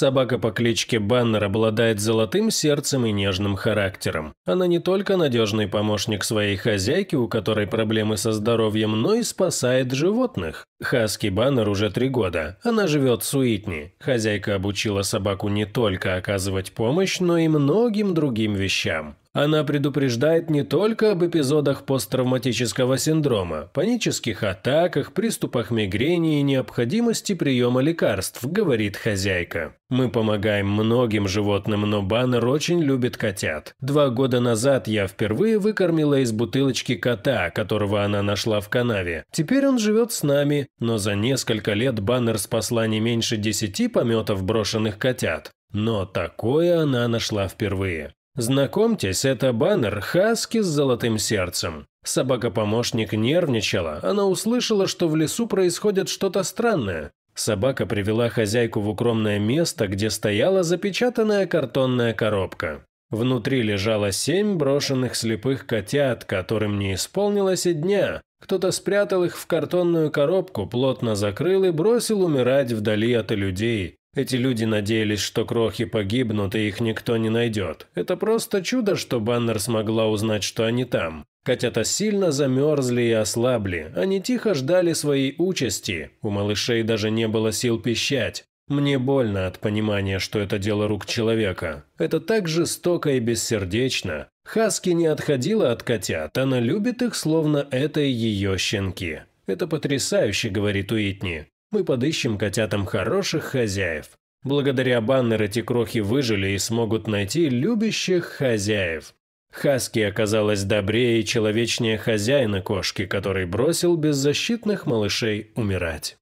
Собака по кличке Баннер обладает золотым сердцем и нежным характером. Она не только надежный помощник своей хозяйки, у которой проблемы со здоровьем, но и спасает животных. Хаски Баннер уже три года. Она живет в Суитни. Хозяйка обучила собаку не только оказывать помощь, но и многим другим вещам. Она предупреждает не только об эпизодах посттравматического синдрома, панических атаках, приступах мигрени и необходимости приема лекарств, говорит хозяйка. Мы помогаем многим животным, но Баннер очень любит котят. Два года назад я впервые выкормила из бутылочки кота, которого она нашла в канаве. Теперь он живет с нами, но за несколько лет Баннер спасла не меньше десяти пометов брошенных котят. Но такое она нашла впервые. Знакомьтесь, это баннер Хаски с золотым сердцем. Собака-помощник нервничала, она услышала, что в лесу происходит что-то странное. Собака привела хозяйку в укромное место, где стояла запечатанная картонная коробка. Внутри лежало семь брошенных слепых котят, которым не исполнилось и дня. Кто-то спрятал их в картонную коробку, плотно закрыл и бросил умирать вдали от людей. Эти люди надеялись, что крохи погибнут и их никто не найдет. Это просто чудо, что Баннер смогла узнать, что они там. Котята сильно замерзли и ослабли, они тихо ждали своей участи, у малышей даже не было сил пищать. Мне больно от понимания, что это дело рук человека. Это так жестоко и бессердечно. Хаски не отходила от котят, она любит их, словно это ее щенки. Это потрясающе, говорит Уитни. Мы подыщем котятам хороших хозяев. Благодаря баннер эти крохи выжили и смогут найти любящих хозяев. Хаски оказалась добрее и человечнее хозяина кошки, который бросил беззащитных малышей умирать.